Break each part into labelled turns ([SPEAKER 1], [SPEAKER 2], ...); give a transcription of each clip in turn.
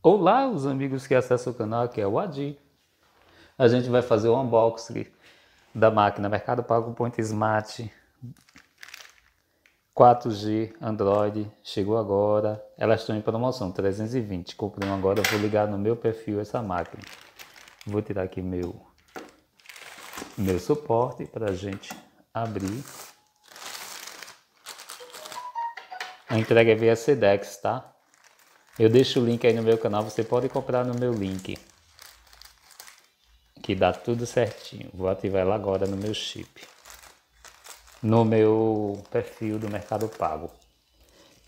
[SPEAKER 1] Olá, os amigos que acessam o canal, que é o Adi. A gente vai fazer o unboxing da máquina Mercado Pago Point Smart 4G Android. Chegou agora. Elas estão em promoção, 320. Comprei agora, vou ligar no meu perfil essa máquina. Vou tirar aqui meu, meu suporte para a gente abrir. A entrega é via Sedex, tá? Eu deixo o link aí no meu canal, você pode comprar no meu link. Que dá tudo certinho. Vou ativar ela agora no meu chip. No meu perfil do Mercado Pago.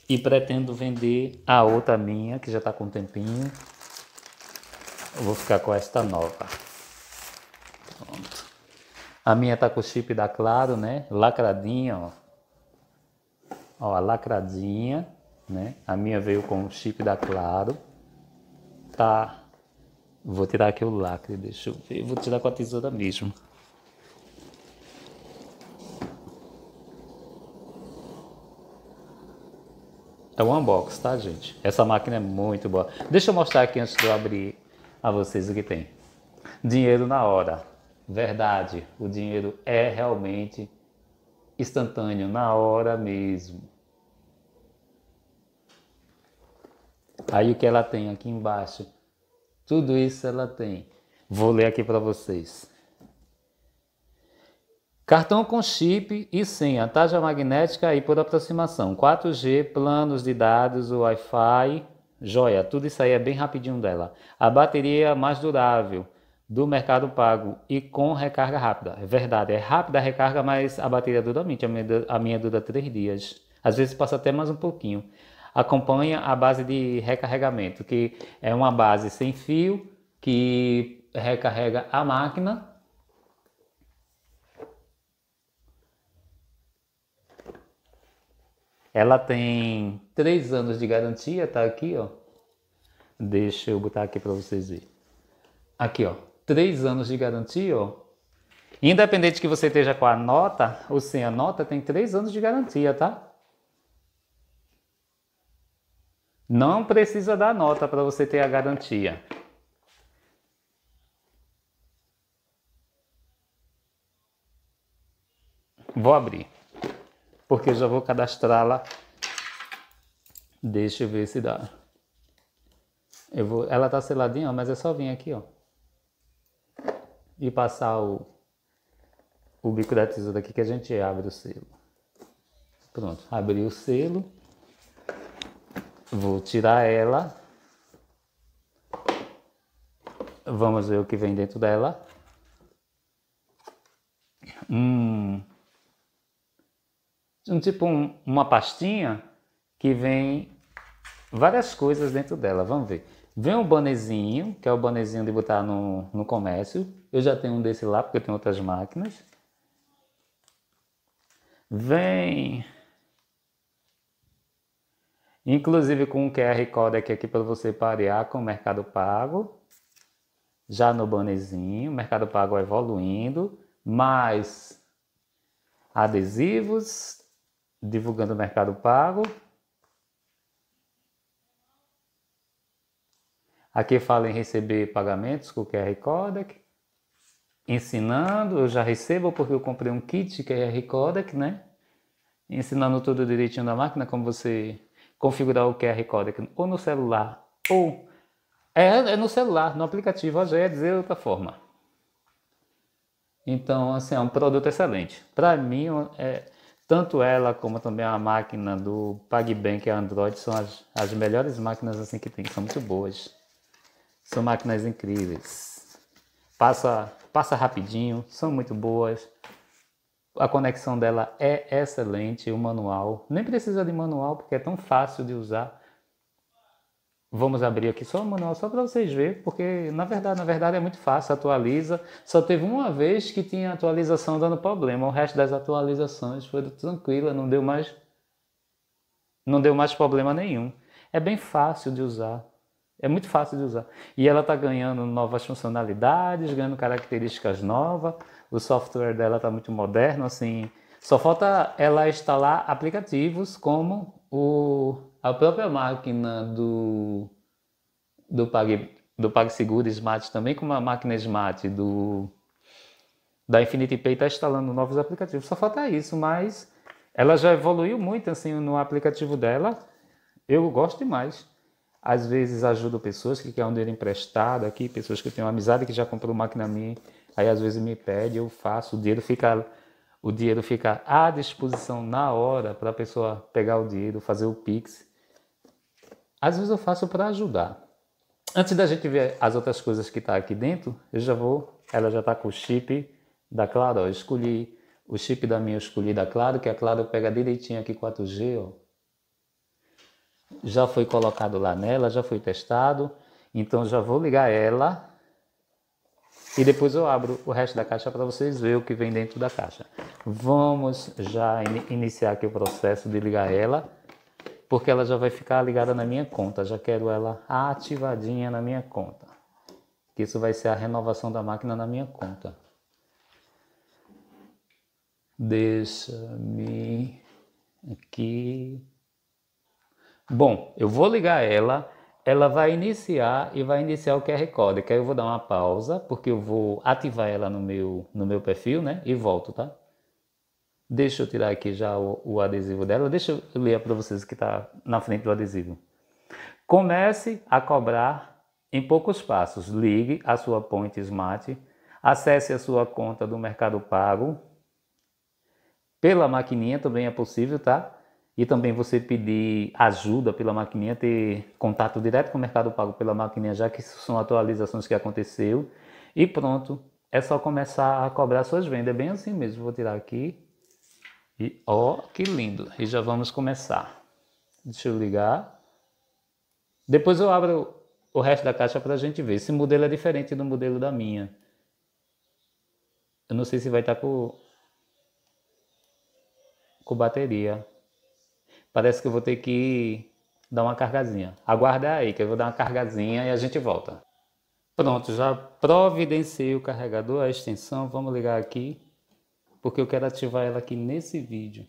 [SPEAKER 1] E pretendo vender a outra minha, que já está com um tempinho. Eu vou ficar com esta nova. Pronto. A minha tá com o chip da Claro, né? Lacradinha, ó. Ó, a lacradinha né? A minha veio com o chip da Claro, tá? Vou tirar aqui o lacre, deixa eu ver, vou tirar com a tesoura mesmo. É um unbox, tá, gente? Essa máquina é muito boa. Deixa eu mostrar aqui antes de eu abrir a vocês o que tem. Dinheiro na hora. Verdade, o dinheiro é realmente instantâneo, na hora mesmo. Aí o que ela tem aqui embaixo? Tudo isso ela tem. Vou ler aqui para vocês. Cartão com chip e senha, tarja magnética e por aproximação, 4G, planos de dados, Wi-Fi, joia, tudo isso aí é bem rapidinho dela. A bateria é mais durável do Mercado Pago e com recarga rápida. É verdade, é rápida a recarga, mas a bateria dura muito, a minha, dura três dias. Às vezes passa até mais um pouquinho acompanha a base de recarregamento, que é uma base sem fio que recarrega a máquina. Ela tem três anos de garantia, tá aqui, ó. Deixa eu botar aqui para vocês verem. Aqui, ó. três anos de garantia, ó. Independente que você esteja com a nota ou sem a nota, tem três anos de garantia, tá? Não precisa dar nota para você ter a garantia. Vou abrir, porque já vou cadastrá-la. Deixa eu ver se dá. Eu vou, ela tá seladinha, mas é só vir aqui, ó. E passar o, o bico da tesoura aqui que a gente abre o selo. Pronto, abriu o selo. Vou tirar ela. Vamos ver o que vem dentro dela. Hum. Um tipo um, uma pastinha que vem várias coisas dentro dela. Vamos ver. Vem um bonezinho, que é o bonezinho de botar no, no comércio. Eu já tenho um desse lá, porque eu tenho outras máquinas. Vem inclusive com um QR Code aqui, aqui para você parear com o Mercado Pago, já no banezinho Mercado Pago evoluindo, mais adesivos, divulgando o Mercado Pago. Aqui fala em receber pagamentos com o QR Codec. Ensinando, eu já recebo porque eu comprei um kit QR Codec, né? Ensinando tudo direitinho da máquina, como você configurar o QR Code ou no celular ou é, é no celular, no aplicativo, já ia é dizer outra forma. Então, assim, é um produto excelente. Para mim, é, tanto ela como também a máquina do PagBank e Android são as, as melhores máquinas assim que tem, são muito boas. São máquinas incríveis. Passa, passa rapidinho, são muito boas. A conexão dela é excelente, o manual. Nem precisa de manual porque é tão fácil de usar. Vamos abrir aqui só o manual só para vocês verem, porque na verdade, na verdade é muito fácil, atualiza. Só teve uma vez que tinha atualização dando problema, o resto das atualizações foi tranquila, não deu mais não deu mais problema nenhum. É bem fácil de usar. É muito fácil de usar. E ela está ganhando novas funcionalidades, ganhando características novas o software dela está muito moderno, assim. Só falta ela instalar aplicativos como o, a própria máquina do, do, Pag, do PagSeguro Smart, também como a máquina Smart do, da Infinity Pay está instalando novos aplicativos. Só falta isso, mas ela já evoluiu muito assim no aplicativo dela. Eu gosto demais. Às vezes ajudo pessoas que querem um dinheiro emprestado aqui, pessoas que eu tenho amizade que já comprou máquina minha Aí às vezes me pede, eu faço, o dinheiro fica o dinheiro fica à disposição na hora para a pessoa pegar o dinheiro, fazer o Pix. Às vezes eu faço para ajudar. Antes da gente ver as outras coisas que está aqui dentro, eu já vou. Ela já está com o chip da Claro. Ó, eu escolhi o chip da minha, eu escolhi da Claro, que a Claro pega direitinho aqui 4G. Ó. Já foi colocado lá nela, já foi testado. Então já vou ligar ela e depois eu abro o resto da caixa para vocês verem o que vem dentro da caixa. Vamos já in iniciar aqui o processo de ligar ela, porque ela já vai ficar ligada na minha conta, já quero ela ativadinha na minha conta. Isso vai ser a renovação da máquina na minha conta. Deixa-me aqui. Bom, eu vou ligar ela ela vai iniciar e vai iniciar o QR Code, que aí eu vou dar uma pausa, porque eu vou ativar ela no meu, no meu perfil, né? E volto, tá? Deixa eu tirar aqui já o, o adesivo dela, deixa eu ler para vocês que está na frente do adesivo. Comece a cobrar em poucos passos. Ligue a sua Point Smart, acesse a sua conta do Mercado Pago. Pela maquininha também é possível, tá? e também você pedir ajuda pela maquininha, ter contato direto com o Mercado Pago pela maquininha, já que são atualizações que aconteceu. E pronto, é só começar a cobrar suas vendas. É bem assim mesmo. Vou tirar aqui. E ó, que lindo. E já vamos começar. Deixa eu ligar. Depois eu abro o resto da caixa para a gente ver. Esse modelo é diferente do modelo da minha. Eu não sei se vai estar tá com, com bateria. Parece que eu vou ter que dar uma cargazinha. Aguarda aí que eu vou dar uma cargazinha e a gente volta. Pronto, já providenciei o carregador, a extensão. Vamos ligar aqui, porque eu quero ativar ela aqui nesse vídeo.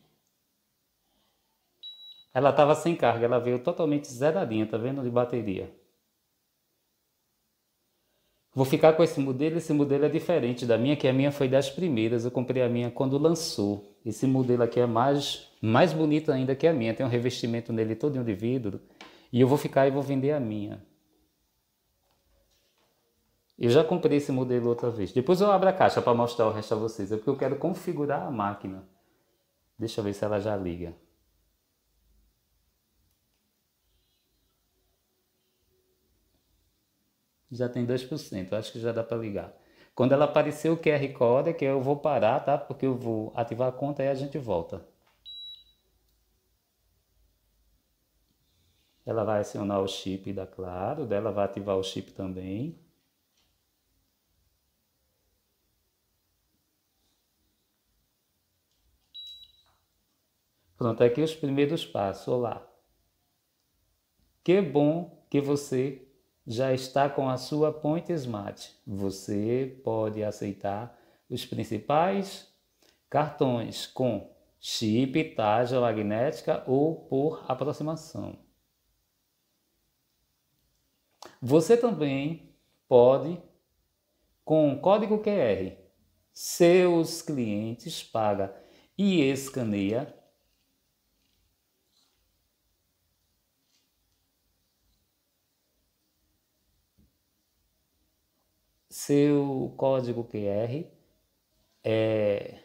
[SPEAKER 1] Ela estava sem carga, ela veio totalmente zeradinha, tá vendo? De bateria. Vou ficar com esse modelo, esse modelo é diferente da minha, que a minha foi das primeiras, eu comprei a minha quando lançou. Esse modelo aqui é mais mais bonita ainda que a minha. Tem um revestimento nele todo de vidro e eu vou ficar e vou vender a minha. Eu já comprei esse modelo outra vez. Depois eu abro a caixa para mostrar o resto a vocês. É porque eu quero configurar a máquina. Deixa eu ver se ela já liga. Já tem 2%, acho que já dá para ligar. Quando ela aparecer o QR Code, é que eu vou parar, tá? Porque eu vou ativar a conta e a gente volta. Ela vai acionar o chip da Claro, dela vai ativar o chip também. Pronto, aqui os primeiros passos. Olá. Que bom que você já está com a sua Point Smart. Você pode aceitar os principais cartões com chip, tarja magnética ou por aproximação. Você também pode, com o código QR, seus clientes paga e escaneia seu código QR é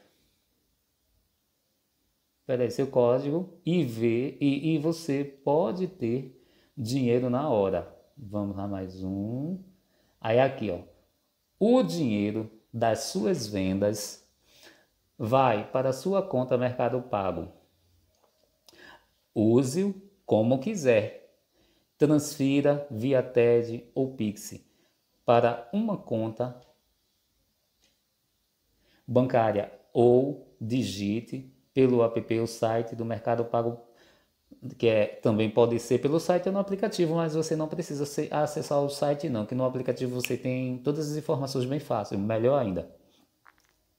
[SPEAKER 1] peraí, seu código e vê e, e você pode ter dinheiro na hora Vamos lá, mais um. Aí aqui, ó. O dinheiro das suas vendas vai para a sua conta Mercado Pago. Use-o como quiser. Transfira via TED ou Pix para uma conta bancária ou digite pelo app ou site do Mercado Pago que é, também pode ser pelo site ou no aplicativo, mas você não precisa acessar o site não, que no aplicativo você tem todas as informações bem fácil, melhor ainda.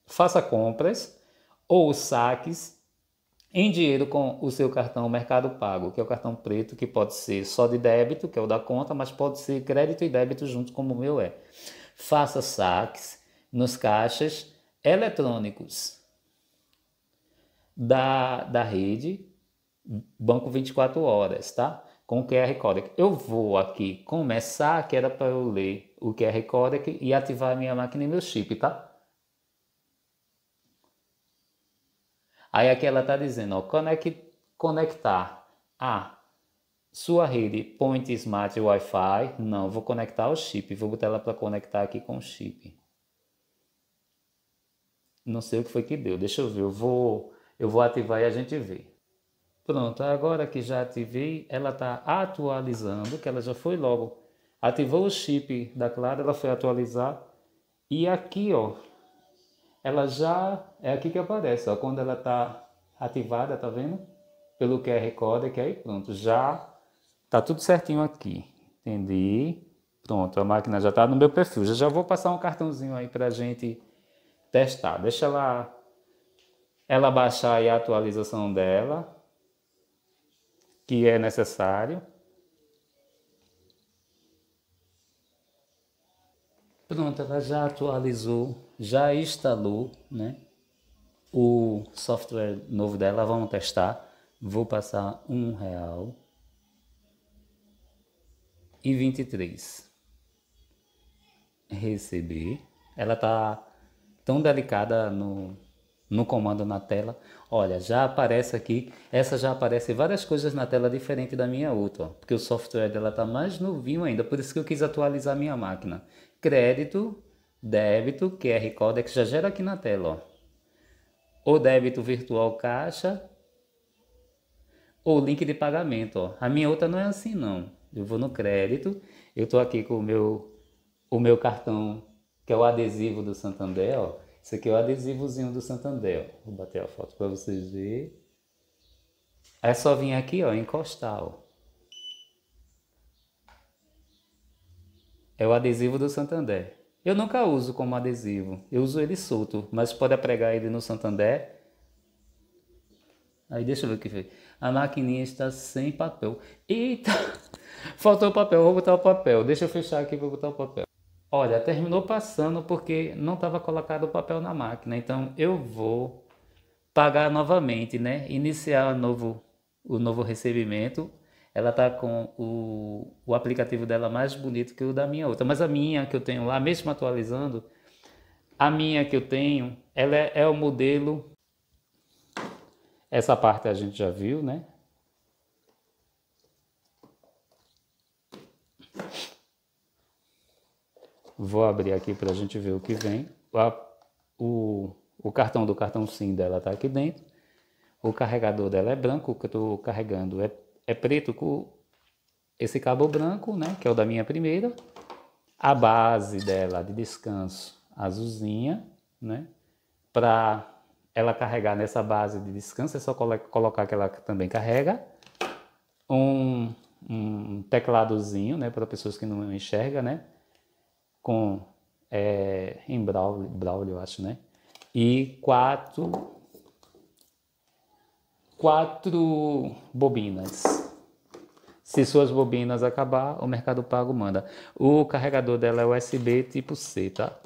[SPEAKER 1] Faça compras ou saques em dinheiro com o seu cartão Mercado Pago, que é o cartão preto, que pode ser só de débito, que é o da conta, mas pode ser crédito e débito junto, como o meu é. Faça saques nos caixas eletrônicos da, da rede banco 24 horas, tá? Com o QR Codec. Eu vou aqui começar, que era para eu ler o QR Codec e ativar a minha máquina e meu chip, tá? Aí aqui ela está dizendo, ó, conect, conectar a sua rede Point Smart Wi-Fi. Não, vou conectar o chip, vou botar ela para conectar aqui com o chip. Não sei o que foi que deu, deixa eu ver, eu vou, eu vou ativar e a gente vê. Pronto, agora que já ativei, ela está atualizando, que ela já foi logo. Ativou o chip da Clara, ela foi atualizar. E aqui, ó, ela já, é aqui que aparece, ó, quando ela está ativada, tá vendo? Pelo QR Code, que aí pronto, já tá tudo certinho aqui, entendi. Pronto, a máquina já tá no meu perfil, já já vou passar um cartãozinho aí a gente testar. Deixa ela, ela baixar aí a atualização dela, que é necessário. Pronto, ela já atualizou, já instalou né, o software novo dela. Vamos testar. Vou passar um real e 23. Receber. Ela tá tão delicada no no comando na tela, olha, já aparece aqui, essa já aparece várias coisas na tela diferente da minha outra, ó, porque o software dela está mais novinho ainda, por isso que eu quis atualizar minha máquina. Crédito, débito, QR Code é que já gera aqui na tela, ó. O débito virtual caixa, ou link de pagamento, ó. A minha outra não é assim não. Eu vou no crédito, eu tô aqui com o meu o meu cartão, que é o adesivo do Santander, ó esse aqui é o adesivozinho do Santander. Vou bater a foto para vocês verem. É só vir aqui, ó, encostar, ó. É o adesivo do Santander. Eu nunca uso como adesivo. Eu uso ele solto, mas pode pregar ele no Santander. Aí deixa eu ver o que foi. A maquininha está sem papel. Eita! Faltou papel, vou botar o papel. Deixa eu fechar aqui para botar o papel olha, terminou passando porque não estava colocado o papel na máquina, então eu vou pagar novamente, né? Iniciar o novo, o novo recebimento. Ela tá com o, o aplicativo dela mais bonito que o da minha outra, mas a minha que eu tenho lá, mesmo atualizando, a minha que eu tenho, ela é, é o modelo. Essa parte a gente já viu, né? Vou abrir aqui para a gente ver o que vem. A, o, o cartão do cartão SIM dela está aqui dentro. O carregador dela é branco, o que eu estou carregando é, é preto com esse cabo branco, né, que é o da minha primeira. A base dela de descanso azulzinha, né? Para ela carregar nessa base de descanso, é só colocar que ela também carrega. Um, um tecladozinho, né, para pessoas que não enxergam, né? com é, em Braulio, Braulio, eu acho, né? E quatro, quatro bobinas. Se suas bobinas acabar, o Mercado Pago manda. O carregador dela é USB tipo C, tá?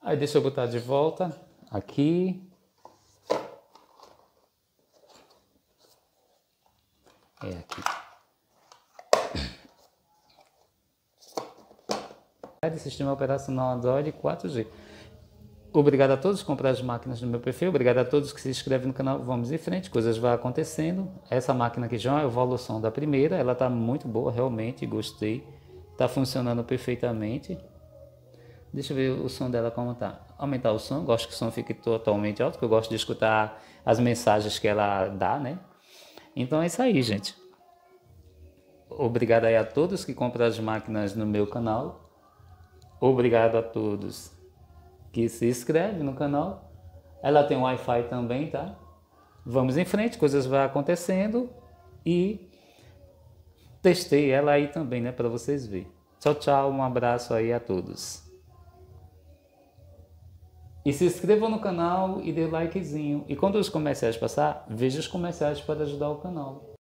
[SPEAKER 1] Aí deixa eu botar de volta aqui. É aqui. Android, sistema operacional Android 4G. Obrigado a todos que compraram as máquinas no meu perfil, obrigado a todos que se inscrevem no canal. Vamos em frente, coisas vão acontecendo. Essa máquina aqui já é uma evolução da primeira, ela está muito boa, realmente, gostei. Está funcionando perfeitamente. Deixa eu ver o som dela como está. Aumentar o som, gosto que o som fique totalmente alto, porque eu gosto de escutar as mensagens que ela dá, né? Então é isso aí, gente. Obrigado aí a todos que compraram as máquinas no meu canal. Obrigado a todos que se inscreve no canal. Ela tem Wi-Fi também, tá? Vamos em frente, coisas vão acontecendo e testei ela aí também, né, para vocês verem. Tchau, tchau, um abraço aí a todos. E se inscreva no canal e dê likezinho. E quando os comerciais passar, veja os comerciais para ajudar o canal.